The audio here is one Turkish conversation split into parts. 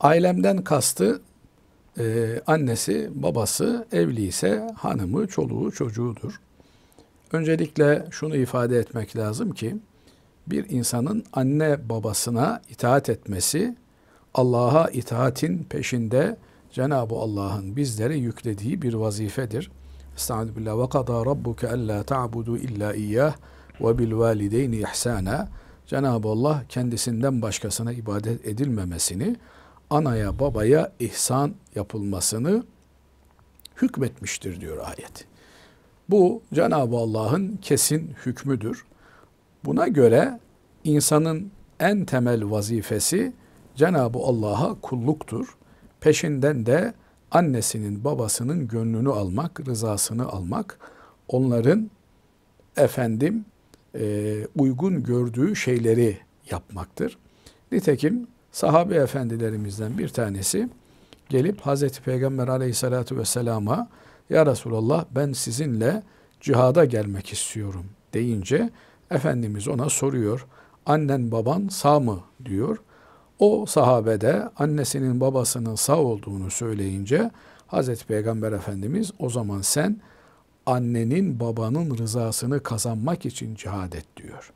Ailemden kastı e, annesi, babası, evli ise hanımı, çoluğu, çocuğudur. Öncelikle şunu ifade etmek lazım ki bir insanın anne babasına itaat etmesi Allah'a itaatin peşinde Cenab-ı Allah'ın bizlere yüklediği bir vazifedir. Estaizu billah ve kadâ rabbuke ellâ ta'budu illâ iyyâh ve bil valideyni ihsâna. Cenab-ı Allah kendisinden başkasına ibadet edilmemesini anaya babaya ihsan yapılmasını hükmetmiştir diyor ayet. Bu Cenab-ı Allah'ın kesin hükmüdür. Buna göre insanın en temel vazifesi Cenab-ı Allah'a kulluktur. Peşinden de annesinin babasının gönlünü almak, rızasını almak, onların efendim e, uygun gördüğü şeyleri yapmaktır. Nitekim sahabe efendilerimizden bir tanesi gelip Hazreti Peygamber aleyhissalatu vesselama Ya Resulallah ben sizinle cihada gelmek istiyorum deyince Efendimiz ona soruyor. Annen baban sağ mı diyor. O sahabede annesinin babasının sağ olduğunu söyleyince Hazreti Peygamber Efendimiz o zaman sen annenin babanın rızasını kazanmak için cihad et diyor.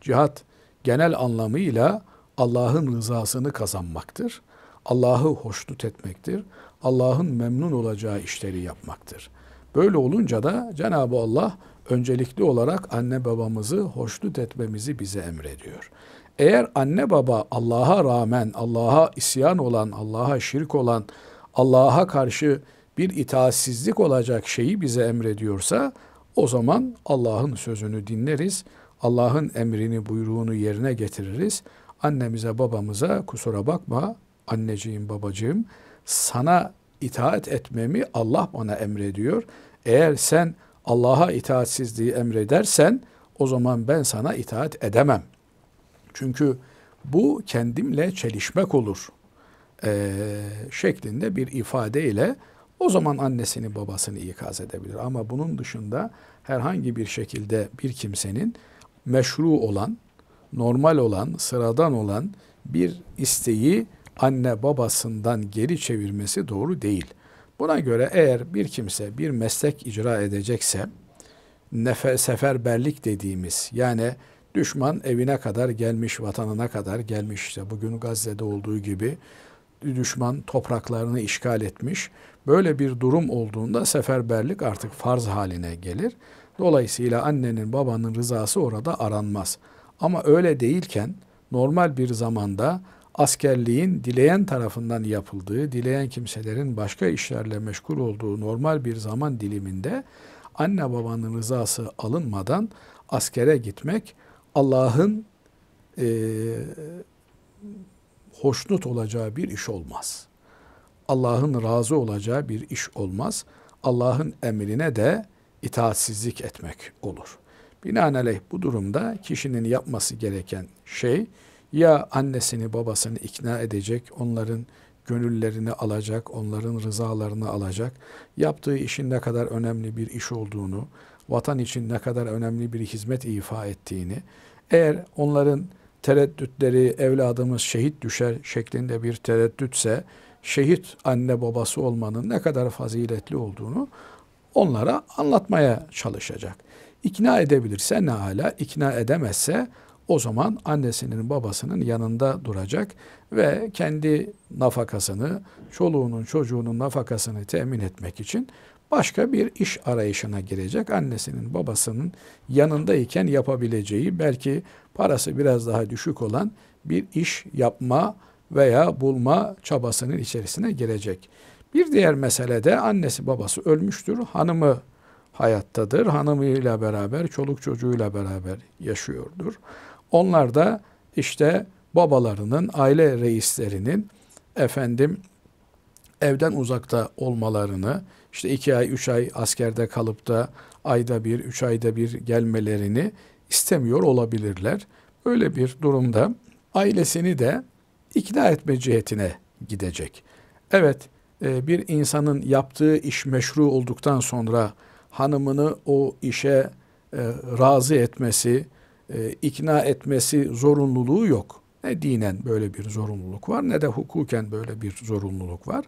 Cihad genel anlamıyla Allah'ın rızasını kazanmaktır. Allah'ı hoşnut etmektir. Allah'ın memnun olacağı işleri yapmaktır. Böyle olunca da Cenab-ı Allah öncelikli olarak anne babamızı hoşnut etmemizi bize emrediyor. Eğer anne baba Allah'a rağmen, Allah'a isyan olan, Allah'a şirk olan, Allah'a karşı bir itaatsizlik olacak şeyi bize emrediyorsa o zaman Allah'ın sözünü dinleriz. Allah'ın emrini, buyruğunu yerine getiririz annemize babamıza kusura bakma anneciğim babacığım sana itaat etmemi Allah bana emrediyor. Eğer sen Allah'a itaatsizliği emredersen o zaman ben sana itaat edemem. Çünkü bu kendimle çelişmek olur ee, şeklinde bir ifadeyle o zaman annesini babasını ikaz edebilir. Ama bunun dışında herhangi bir şekilde bir kimsenin meşru olan normal olan, sıradan olan bir isteği anne babasından geri çevirmesi doğru değil. Buna göre eğer bir kimse bir meslek icra edecekse nefe, seferberlik dediğimiz yani düşman evine kadar gelmiş, vatanına kadar gelmiş işte bugün Gazze'de olduğu gibi düşman topraklarını işgal etmiş. Böyle bir durum olduğunda seferberlik artık farz haline gelir. Dolayısıyla annenin babanın rızası orada aranmaz. Ama öyle değilken normal bir zamanda askerliğin dileyen tarafından yapıldığı, dileyen kimselerin başka işlerle meşgul olduğu normal bir zaman diliminde anne babanın rızası alınmadan askere gitmek Allah'ın e, hoşnut olacağı bir iş olmaz. Allah'ın razı olacağı bir iş olmaz. Allah'ın emrine de itaatsizlik etmek olur. Binaenaleyh bu durumda kişinin yapması gereken şey ya annesini babasını ikna edecek, onların gönüllerini alacak, onların rızalarını alacak, yaptığı işin ne kadar önemli bir iş olduğunu, vatan için ne kadar önemli bir hizmet ifa ettiğini, eğer onların tereddütleri evladımız şehit düşer şeklinde bir tereddütse, şehit anne babası olmanın ne kadar faziletli olduğunu onlara anlatmaya çalışacak. İkna edebilirse ne hala, ikna edemezse o zaman annesinin babasının yanında duracak ve kendi nafakasını, çoluğunun çocuğunun nafakasını temin etmek için başka bir iş arayışına girecek. Annesinin babasının yanındayken yapabileceği belki parası biraz daha düşük olan bir iş yapma veya bulma çabasının içerisine girecek. Bir diğer mesele de annesi babası ölmüştür. Hanımı hayattadır. Hanımıyla beraber, çoluk çocuğuyla beraber yaşıyordur. Onlar da işte babalarının, aile reislerinin efendim evden uzakta olmalarını, işte iki ay, üç ay askerde kalıp da ayda bir, üç ayda bir gelmelerini istemiyor olabilirler. Öyle bir durumda ailesini de ikna etme cihetine gidecek. Evet, e, bir insanın yaptığı iş meşru olduktan sonra hanımını o işe e, razı etmesi, e, ikna etmesi zorunluluğu yok. Ne dinen böyle bir zorunluluk var ne de hukuken böyle bir zorunluluk var.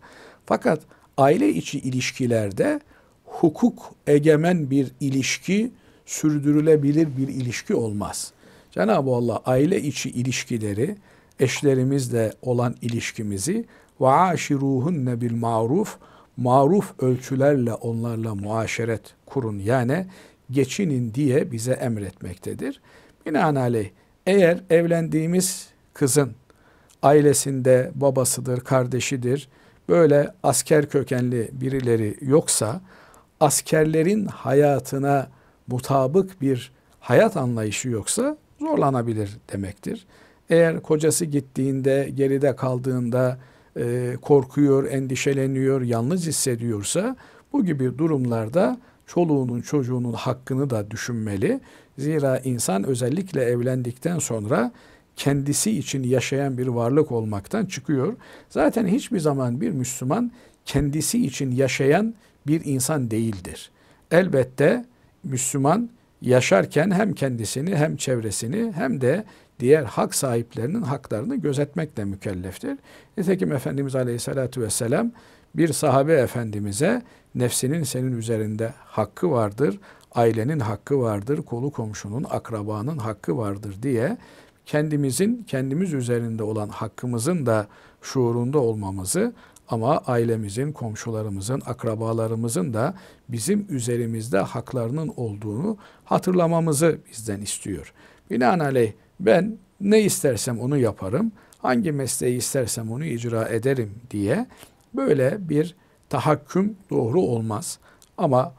Fakat aile içi ilişkilerde hukuk egemen bir ilişki, sürdürülebilir bir ilişki olmaz. Cenab-ı Allah aile içi ilişkileri, eşlerimizle olan ilişkimizi ve aşiruhunne bil maruf maruf ölçülerle onlarla muaşeret kurun yani geçinin diye bize emretmektedir. Binaenaleyh eğer evlendiğimiz kızın ailesinde babasıdır, kardeşidir, böyle asker kökenli birileri yoksa askerlerin hayatına mutabık bir hayat anlayışı yoksa zorlanabilir demektir. Eğer kocası gittiğinde, geride kaldığında e, korkuyor, endişeleniyor, yalnız hissediyorsa bu gibi durumlarda çoluğunun çocuğunun hakkını da düşünmeli. Zira insan özellikle evlendikten sonra kendisi için yaşayan bir varlık olmaktan çıkıyor. Zaten hiçbir zaman bir Müslüman kendisi için yaşayan bir insan değildir. Elbette Müslüman yaşarken hem kendisini hem çevresini hem de diğer hak sahiplerinin haklarını gözetmekle mükelleftir. Nitekim Efendimiz Aleyhisselatü Vesselam bir sahabe efendimize nefsinin senin üzerinde hakkı vardır, ailenin hakkı vardır, kolu komşunun, akrabanın hakkı vardır diye kendimizin kendimiz üzerinde olan hakkımızın da şuurunda olmamızı ama ailemizin, komşularımızın, akrabalarımızın da bizim üzerimizde haklarının olduğunu hatırlamamızı bizden istiyor. Binaenaleyh ben ne istersem onu yaparım, hangi mesleği istersem onu icra ederim diye böyle bir tahakküm doğru olmaz. Ama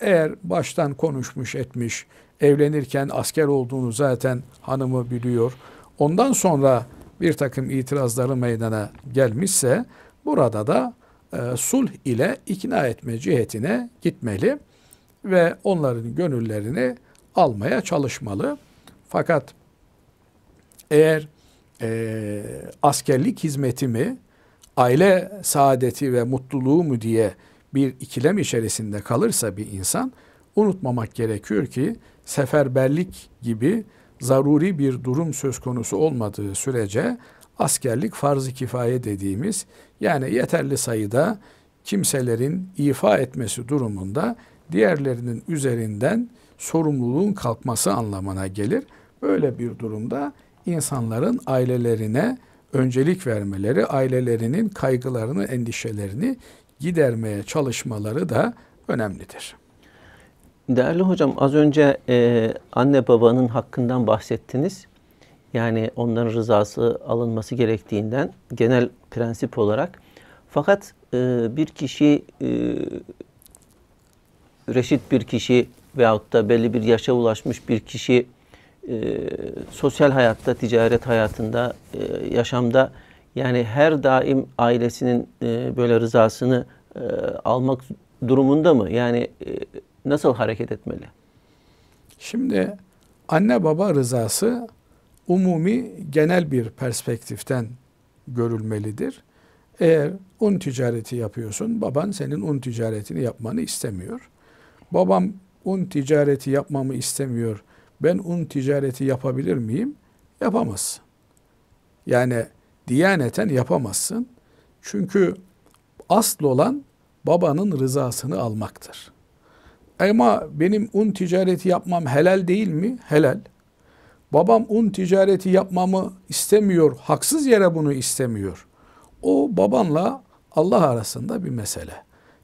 eğer baştan konuşmuş etmiş, evlenirken asker olduğunu zaten hanımı biliyor. Ondan sonra bir takım itirazları meydana gelmişse burada da e, sulh ile ikna etme cihetine gitmeli ve onların gönüllerini almaya çalışmalı. Fakat eğer e, askerlik hizmetimi aile saadeti ve mutluluğu mu diye bir ikilem içerisinde kalırsa bir insan unutmamak gerekiyor ki seferberlik gibi zaruri bir durum söz konusu olmadığı sürece askerlik farz-ı kifaye dediğimiz yani yeterli sayıda kimselerin ifa etmesi durumunda diğerlerinin üzerinden sorumluluğun kalkması anlamına gelir. Böyle bir durumda insanların ailelerine öncelik vermeleri, ailelerinin kaygılarını, endişelerini gidermeye çalışmaları da önemlidir. Değerli hocam az önce e, anne babanın hakkından bahsettiniz. Yani onların rızası alınması gerektiğinden genel prensip olarak. Fakat e, bir kişi e, reşit bir kişi veyahut da belli bir yaşa ulaşmış bir kişi e, sosyal hayatta, ticaret hayatında, e, yaşamda yani her daim ailesinin e, böyle rızasını e, almak durumunda mı? Yani e, nasıl hareket etmeli? Şimdi anne baba rızası umumi genel bir perspektiften görülmelidir. Eğer un ticareti yapıyorsun, baban senin un ticaretini yapmanı istemiyor. Babam un ticareti yapmamı istemiyor. Ben un ticareti yapabilir miyim? Yapamazsın. Yani diyaneten yapamazsın. Çünkü asıl olan babanın rızasını almaktır. Ama benim un ticareti yapmam helal değil mi? Helal. Babam un ticareti yapmamı istemiyor. Haksız yere bunu istemiyor. O babanla Allah arasında bir mesele.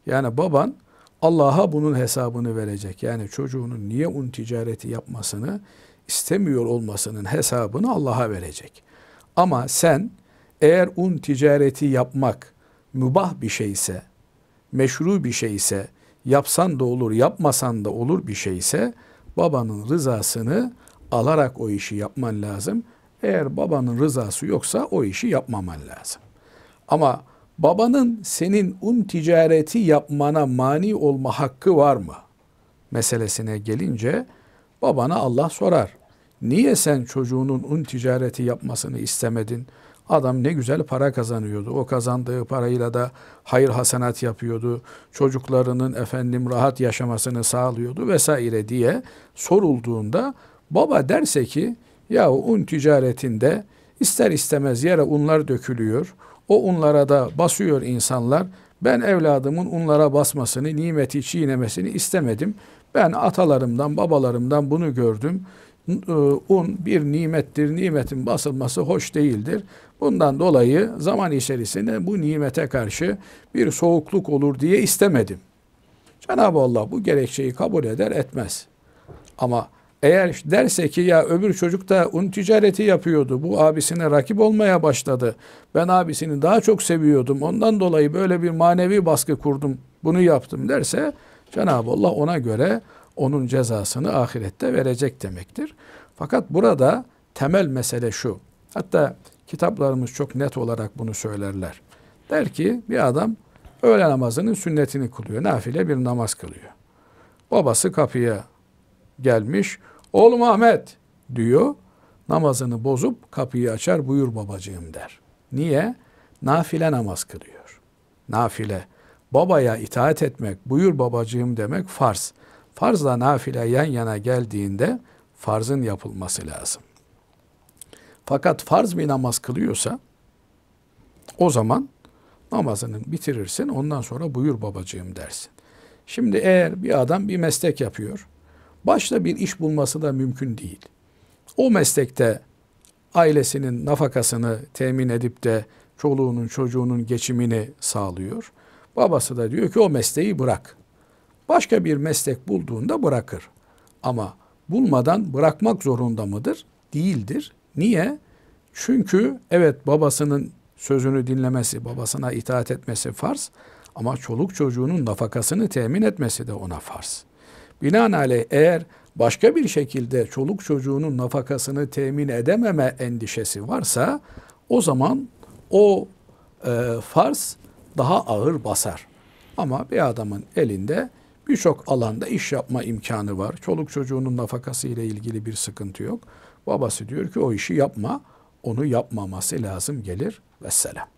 Yani baban Allah'a bunun hesabını verecek. Yani çocuğunun niye un ticareti yapmasını istemiyor olmasının hesabını Allah'a verecek. Ama sen eğer un ticareti yapmak mübah bir şeyse, meşru bir şeyse, yapsan da olur, yapmasan da olur bir şeyse babanın rızasını alarak o işi yapman lazım. Eğer babanın rızası yoksa o işi yapmaman lazım. Ama babanın senin un ticareti yapmana mani olma hakkı var mı? Meselesine gelince babana Allah sorar. Niye sen çocuğunun un ticareti yapmasını istemedin? Adam ne güzel para kazanıyordu. O kazandığı parayla da hayır hasenat yapıyordu. Çocuklarının efendim rahat yaşamasını sağlıyordu vesaire diye sorulduğunda baba derse ki ya un ticaretinde ister istemez yere unlar dökülüyor. O unlara da basıyor insanlar. Ben evladımın unlara basmasını, nimeti çiğnemesini istemedim. Ben atalarımdan, babalarımdan bunu gördüm. Ee, un bir nimettir. Nimetin basılması hoş değildir. Bundan dolayı zaman içerisinde bu nimete karşı bir soğukluk olur diye istemedim. Cenab-ı Allah bu gerekçeyi kabul eder etmez. Ama eğer derse ki ya öbür çocuk da un ticareti yapıyordu. Bu abisine rakip olmaya başladı. Ben abisini daha çok seviyordum. Ondan dolayı böyle bir manevi baskı kurdum. Bunu yaptım derse Cenab-ı Allah ona göre onun cezasını ahirette verecek demektir. Fakat burada temel mesele şu. Hatta kitaplarımız çok net olarak bunu söylerler. Der ki bir adam öğle namazının sünnetini kılıyor. Nafile bir namaz kılıyor. Babası kapıya gelmiş. Oğlum Ahmet diyor. Namazını bozup kapıyı açar buyur babacığım der. Niye? Nafile namaz kılıyor. Nafile. Babaya itaat etmek, buyur babacığım demek farz. Farzla nafile yan yana geldiğinde farzın yapılması lazım. Fakat farz bir namaz kılıyorsa o zaman namazını bitirirsin ondan sonra buyur babacığım dersin. Şimdi eğer bir adam bir meslek yapıyor, başta bir iş bulması da mümkün değil. O meslekte ailesinin nafakasını temin edip de çoluğunun çocuğunun geçimini sağlıyor. Babası da diyor ki o mesleği bırak. Başka bir meslek bulduğunda bırakır. Ama bulmadan bırakmak zorunda mıdır? Değildir. Niye? Çünkü evet babasının sözünü dinlemesi, babasına itaat etmesi farz ama çoluk çocuğunun nafakasını temin etmesi de ona farz. Binaenaleyh eğer başka bir şekilde çoluk çocuğunun nafakasını temin edememe endişesi varsa o zaman o e, farz daha ağır basar. Ama bir adamın elinde Birçok alanda iş yapma imkanı var. Çoluk çocuğunun nafakası ile ilgili bir sıkıntı yok. Babası diyor ki o işi yapma, onu yapmaması lazım gelir. Vesselam.